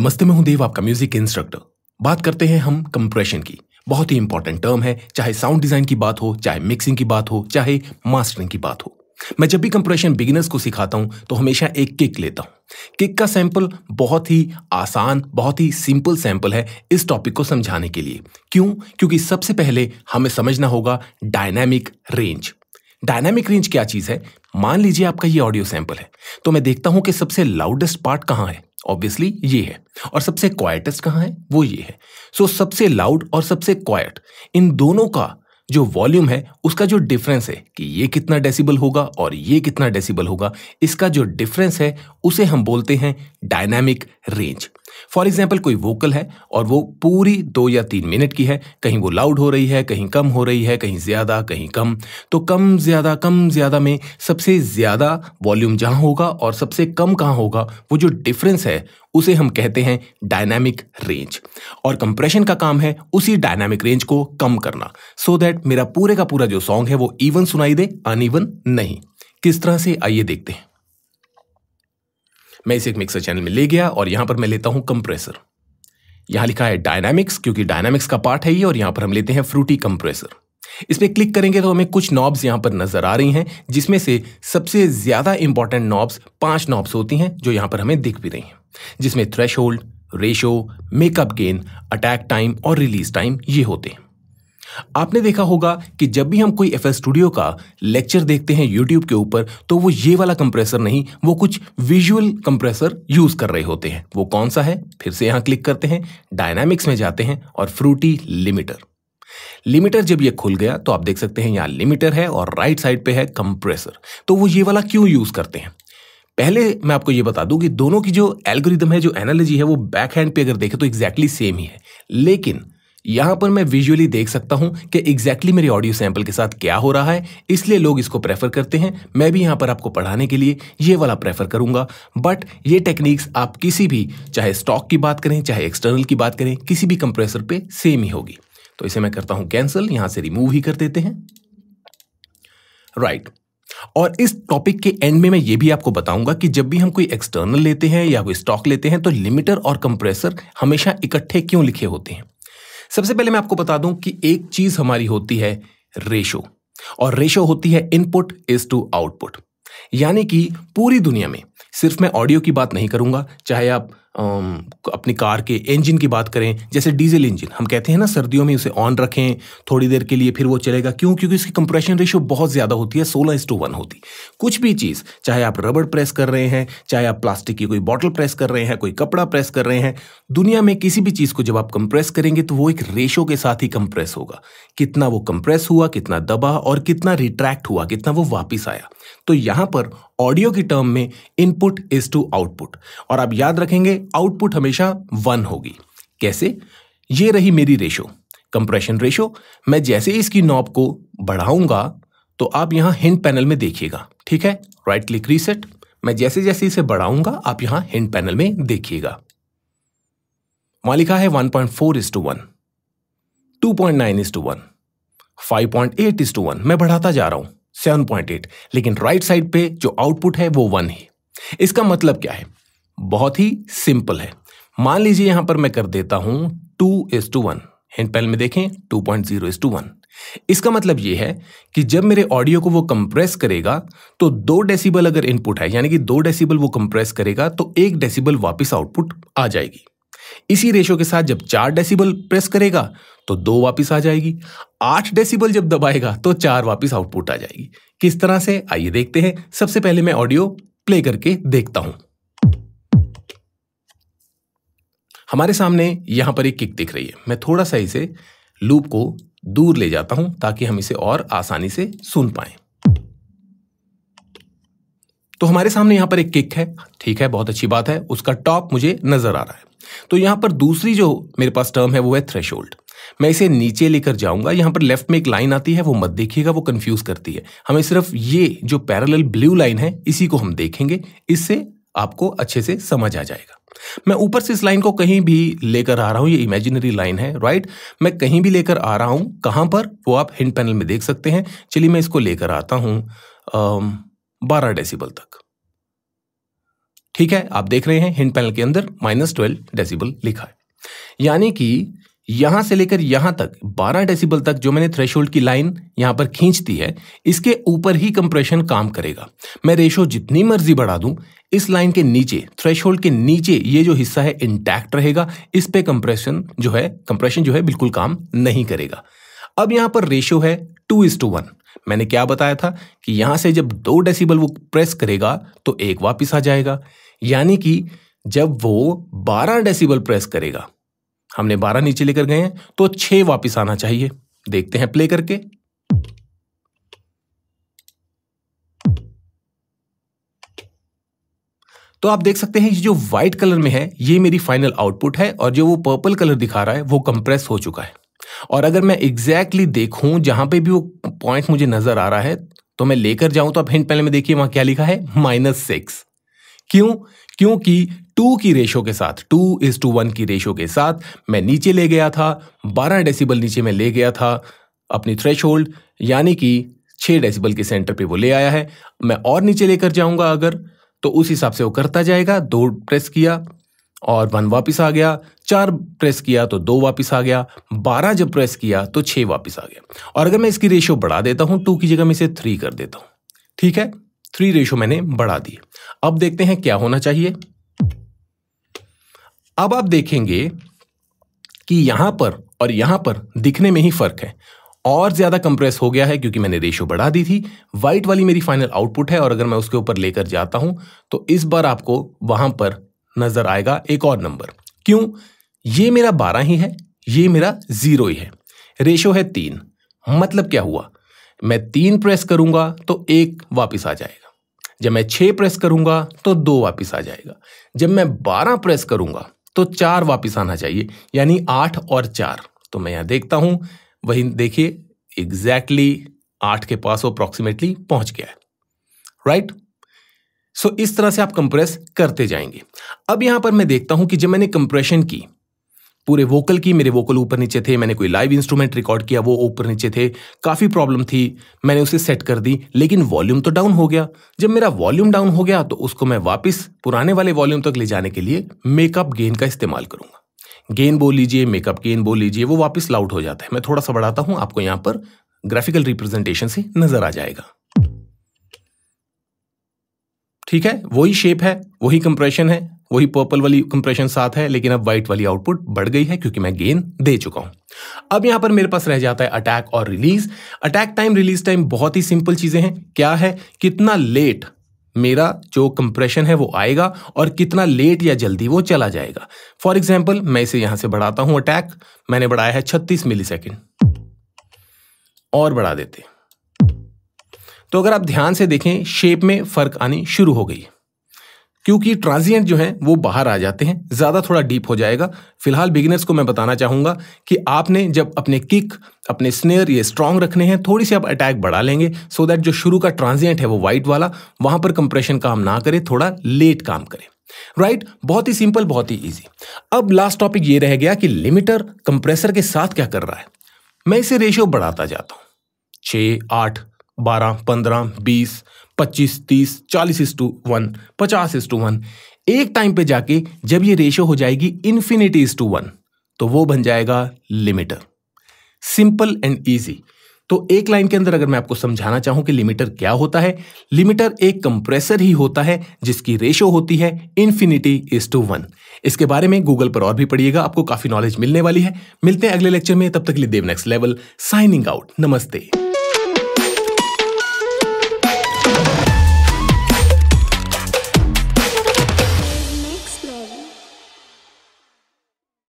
नमस्ते मैं हूं देव आपका म्यूजिक इंस्ट्रक्टर बात करते हैं हम कंप्रेशन की बहुत ही इंपॉर्टेंट टर्म है चाहे साउंड डिजाइन की बात हो चाहे मिक्सिंग की बात हो चाहे मास्टरिंग की बात हो मैं जब भी कंप्रेशन बिगिनर्स को सिखाता हूं तो हमेशा एक किक लेता हूं किक का सैंपल बहुत ही आसान बहुत ही सिंपल सैंपल है इस टॉपिक को समझाने के लिए क्यों क्योंकि सबसे पहले हमें समझना होगा डायनेमिक रेंज डायनामिक रेंज क्या चीज है मान लीजिए आपका ये ऑडियो सैंपल है तो मैं देखता हूं कि सबसे लाउडेस्ट पार्ट कहाँ है ऑब्वियसली ये है और सबसे क्वाइटेस्ट कहाँ है वो ये है सो so, सबसे लाउड और सबसे क्वाइट इन दोनों का जो वॉल्यूम है उसका जो डिफरेंस है कि ये कितना डेसिबल होगा और ये कितना डेसिबल होगा इसका जो डिफरेंस है उसे हम बोलते हैं डायनामिक रेंज फॉर एग्जाम्पल कोई वोकल है और वो पूरी दो या तीन मिनट की है कहीं वो लाउड हो रही है कहीं कम हो रही है कहीं ज़्यादा कहीं कम तो कम ज़्यादा कम ज़्यादा में सबसे ज़्यादा वॉल्यूम जहाँ होगा और सबसे कम कहाँ होगा वो जो डिफरेंस है उसे हम कहते हैं डायनामिक रेंज और कंप्रेशन का काम है उसी डायनामिक रेंज को कम करना सो so दैट मेरा पूरे का पूरा जो सॉन्ग है वो इवन सुनाई दे अन नहीं किस तरह से आइए देखते हैं मैं इसे एक मिक्सर चैनल में ले गया और यहाँ पर मैं लेता हूँ कंप्रेसर यहाँ लिखा है डायनामिक्स क्योंकि डायनामिक्स का पार्ट है ये और यहाँ पर हम लेते हैं फ्रूटी कंप्रेसर इस पर क्लिक करेंगे तो हमें कुछ नॉब्स यहाँ पर नजर आ रही हैं जिसमें से सबसे ज्यादा इंपॉर्टेंट नॉब्स पांच नॉब्स होती हैं जो यहाँ पर हमें दिख भी रही हैं जिसमें threshold ratio makeup gain attack time और रिलीज टाइम ये होते हैं आपने देखा होगा कि जब भी हम कोई एफ स्टूडियो का लेक्चर देखते हैं यूट्यूब के ऊपर तो वो ये वाला कंप्रेसर नहीं वो कुछ विजुअल कंप्रेसर यूज कर रहे होते हैं वो कौन सा है फिर से यहां क्लिक करते हैं डायनामिक्स में जाते हैं और फ्रूटी लिमिटर लिमिटर जब ये खुल गया तो आप देख सकते हैं यहां लिमिटर है और राइट साइड पे है कंप्रेसर तो वो ये वाला क्यों यूज करते हैं पहले मैं आपको ये बता दूं कि दोनों की जो एल्गोरिदम है जो एनालॉजी है वो बैक हैंड पे अगर देखें तो एग्जैक्टली exactly सेम ही है लेकिन यहां पर मैं विजुअली देख सकता हूं कि एग्जैक्टली exactly मेरे ऑडियो सैंपल के साथ क्या हो रहा है इसलिए लोग इसको प्रेफर करते हैं मैं भी यहां पर आपको पढ़ाने के लिए ये वाला प्रेफर करूंगा बट ये टेक्निक्स आप किसी भी चाहे स्टॉक की बात करें चाहे एक्सटर्नल की बात करें किसी भी कंप्रेसर पे सेम ही होगी तो इसे मैं करता हूं कैंसिल यहां से रिमूव ही कर देते हैं राइट right. और इस टॉपिक के एंड में मैं ये भी आपको बताऊंगा कि जब भी हम कोई एक्सटर्नल लेते हैं या कोई स्टॉक लेते हैं तो लिमिटर और कंप्रेसर हमेशा इकट्ठे क्यों लिखे होते हैं सबसे पहले मैं आपको बता दूं कि एक चीज हमारी होती है रेशो और रेशो होती है इनपुट इज टू आउटपुट यानी कि पूरी दुनिया में सिर्फ मैं ऑडियो की बात नहीं करूंगा चाहे आप अपनी कार के इंजन की बात करें जैसे डीजल इंजन हम कहते हैं ना सर्दियों में उसे ऑन रखें थोड़ी देर के लिए फिर वो चलेगा क्यों क्योंकि उसकी कंप्रेशन रेशियो बहुत ज़्यादा होती है सोलह इस टू वन होती कुछ भी चीज़ चाहे आप रबड़ प्रेस कर रहे हैं चाहे आप प्लास्टिक की कोई बॉटल प्रेस कर रहे हैं कोई कपड़ा प्रेस कर रहे हैं दुनिया में किसी भी चीज़ को जब आप कंप्रेस करेंगे तो वो एक रेशो के साथ ही कंप्रेस होगा कितना वो कंप्रेस हुआ कितना दबा और कितना रिट्रैक्ट हुआ कितना वो वापिस आया तो यहाँ पर ऑडियो की टर्म में इनपुट इज टू आउटपुट और आप याद रखेंगे आउटपुट हमेशा वन होगी कैसे ये रही मेरी रेशो कंप्रेशन रेशो मैं जैसे ही इसकी नॉब को बढ़ाऊंगा तो आप यहां हिंट पैनल में देखिएगा ठीक है राइट क्लिक रीसेट मैं जैसे जैसे इसे बढ़ाऊंगा आप यहां हिंट पैनल में देखिएगा वहां लिखा है 1.4 point four is to one two point nine is to one five point eight is to one मैं बढ़ाता जा रहा हूं सेवन पॉइंट एट लेकिन राइट साइड पे जो आउटपुट है वो वन है इसका मतलब क्या है बहुत ही सिंपल है मान लीजिए यहां पर मैं कर देता हूं two is to one and पहले में देखें two point zero is to one इसका मतलब यह है कि जब मेरे ऑडियो को वो कंप्रेस करेगा तो दो डेसिबल अगर इनपुट है यानी कि दो डेसिबल वो कंप्रेस करेगा तो एक डेसिबल वापस आउटपुट आ जाएगी इसी रेशो के साथ जब चार डेसिबल प्रेस करेगा तो दो वापस आ जाएगी आठ डेसिबल जब दबाएगा तो चार वापस आउटपुट आ जाएगी किस तरह से आइए देखते हैं सबसे पहले मैं ऑडियो प्ले करके देखता हूं हमारे सामने यहां पर एक किक दिख रही है मैं थोड़ा सा इसे लूप को दूर ले जाता हूं ताकि हम इसे और आसानी से सुन पाए तो हमारे सामने यहां पर एक किक है ठीक है बहुत अच्छी बात है उसका टॉप मुझे नजर आ रहा है तो यहां पर दूसरी जो मेरे पास टर्म है वो है थ्रेश मैं इसे नीचे लेकर जाऊंगा यहां पर लेफ्ट में एक लाइन आती है वो मत देखिएगा वो कंफ्यूज करती है हमें सिर्फ ये जो पैरेलल ब्लू लाइन है इसी को हम देखेंगे इससे आपको अच्छे से समझ आ जाएगा मैं ऊपर से इस लाइन को कहीं भी लेकर आ रहा हूं ये इमेजिनरी लाइन है राइट मैं कहीं भी लेकर आ रहा हूं कहां पर वो आप हिंट पैनल में देख सकते हैं चलिए मैं इसको लेकर आता हूं बारह डेसिबल तक ठीक है आप देख रहे हैं हिंट पैनल के अंदर माइनस ट्वेल्व डेसिबल लिखा है यानी कि यहां से लेकर यहां तक 12 डेसिबल तक जो मैंने थ्रेश की लाइन यहां पर खींच दी है इसके ऊपर ही कंप्रेशन काम करेगा मैं रेशो जितनी मर्जी बढ़ा दूं इस लाइन के नीचे थ्रेश के नीचे ये जो हिस्सा है इंटैक्ट रहेगा इस पे कंप्रेशन जो है कंप्रेशन जो है बिल्कुल काम नहीं करेगा अब यहां पर रेशो है टू इज टू वन मैंने क्या बताया था कि यहां से जब दो डेसीबल वो प्रेस करेगा तो एक वापिस आ जाएगा यानी कि जब वो 12 डेसिबल प्रेस करेगा हमने बारह नीचे लेकर गए हैं तो छह वापस आना चाहिए देखते हैं प्ले करके तो आप देख सकते हैं ये जो व्हाइट कलर में है ये मेरी फाइनल आउटपुट है और जो वो पर्पल कलर दिखा रहा है वो कंप्रेस हो चुका है और अगर मैं एग्जैक्टली exactly देखूं जहां पे भी वो पॉइंट मुझे नजर आ रहा है तो मैं लेकर जाऊं तो आप हिंट पहले में देखिए वहां क्या लिखा है माइनस सिक्स क्यों क्योंकि टू की रेशो के साथ टू इज टू वन की रेशो के साथ मैं नीचे ले गया था बारह डेसिबल नीचे मैं ले गया था अपनी थ्रेश होल्ड यानी कि छः डेसिबल के सेंटर पे वो ले आया है मैं और नीचे लेकर जाऊंगा अगर तो उस हिसाब से वो करता जाएगा दो प्रेस किया और वन वापस आ गया चार प्रेस किया तो दो वापस आ गया बारह जब प्रेस किया तो छः वापस आ गया और अगर मैं इसकी रेशो बढ़ा देता हूँ टू की जगह मैं इसे थ्री कर देता हूँ ठीक है थ्री रेशो मैंने बढ़ा दी अब देखते हैं क्या होना चाहिए अब आप देखेंगे कि यहां पर और यहां पर दिखने में ही फर्क है और ज्यादा कंप्रेस हो गया है क्योंकि मैंने रेशियो बढ़ा दी थी व्हाइट वाली मेरी फाइनल आउटपुट है और अगर मैं उसके ऊपर लेकर जाता हूं तो इस बार आपको वहां पर नजर आएगा एक और नंबर क्यों ये मेरा बारह ही है ये मेरा जीरो ही है रेशो है तीन मतलब क्या हुआ मैं तीन प्रेस करूंगा तो एक वापस आ जाएगा जब मैं छः प्रेस करूंगा तो दो वापस आ जाएगा जब मैं बारह प्रेस करूंगा तो चार वापस आना चाहिए यानी आठ और चार तो मैं यहां देखता हूं वही देखिए एग्जैक्टली exactly आठ के पास वो अप्रोक्सीमेटली पहुंच गया है राइट right? सो so, इस तरह से आप कंप्रेस करते जाएंगे अब यहां पर मैं देखता हूं कि जब मैंने कंप्रेशन की पूरे वोकल की मेरे वोकल ऊपर नीचे थे मैंने कोई लाइव इंस्ट्रूमेंट रिकॉर्ड किया वो ऊपर नीचे थे काफ़ी प्रॉब्लम थी मैंने उसे सेट कर दी लेकिन वॉल्यूम तो डाउन हो गया जब मेरा वॉल्यूम डाउन हो गया तो उसको मैं वापस पुराने वाले वॉल्यूम तक ले जाने के लिए मेकअप गेन का इस्तेमाल करूँगा गेन बोल लीजिए मेकअप गेन बोल लीजिए वो वापस लाउड हो जाता है मैं थोड़ा सा बढ़ाता हूँ आपको यहाँ पर ग्राफिकल रिप्रेजेंटेशन से नजर आ जाएगा ठीक है वही शेप है वही कंप्रेशन है वही पर्पल वाली कंप्रेशन साथ है लेकिन अब व्हाइट वाली आउटपुट बढ़ गई है क्योंकि मैं गेन दे चुका हूं अब यहां पर मेरे पास रह जाता है अटैक और release attack time release time बहुत ही सिंपल चीजें हैं क्या है कितना लेट मेरा जो कंप्रेशन है वो आएगा और कितना लेट या जल्दी वो चला जाएगा फॉर एग्जाम्पल मैं इसे यहां से बढ़ाता हूं अटैक मैंने बढ़ाया है छत्तीस मिली और बढ़ा देते हैं तो अगर आप ध्यान से देखें शेप में फ़र्क आनी शुरू हो गई क्योंकि ट्रांजिएंट जो है वो बाहर आ जाते हैं ज़्यादा थोड़ा डीप हो जाएगा फिलहाल बिगिनर्स को मैं बताना चाहूँगा कि आपने जब अपने किक अपने स्नेयर ये स्ट्रांग रखने हैं थोड़ी सी आप अटैक बढ़ा लेंगे सो दैट जो शुरू का ट्रांजिएंट है वो वाइट वाला वहाँ पर कंप्रेशन काम ना करे थोड़ा लेट काम करे राइट right? बहुत ही सिंपल बहुत ही ईजी अब लास्ट टॉपिक ये रह गया कि लिमिटर कंप्रेसर के साथ क्या कर रहा है मैं इसे रेशियो बढ़ाता जाता हूँ छः आठ बारह पंद्रह बीस पच्चीस तीस चालीस इस टू वन पचास इस टू वन एक टाइम पे जाके जब ये रेशो हो जाएगी इन्फिनिटी इज टू वन तो वो बन जाएगा लिमिटर सिंपल एंड ईजी तो एक लाइन के अंदर अगर मैं आपको समझाना चाहूं कि लिमिटर क्या होता है लिमिटर एक कंप्रेसर ही होता है जिसकी रेशो होती है इन्फिनिटी इज टू वन इसके बारे में गूगल पर और भी पढ़िएगा आपको काफी नॉलेज मिलने वाली है मिलते हैं अगले लेक्चर में तब तक लिए Dev next level signing out नमस्ते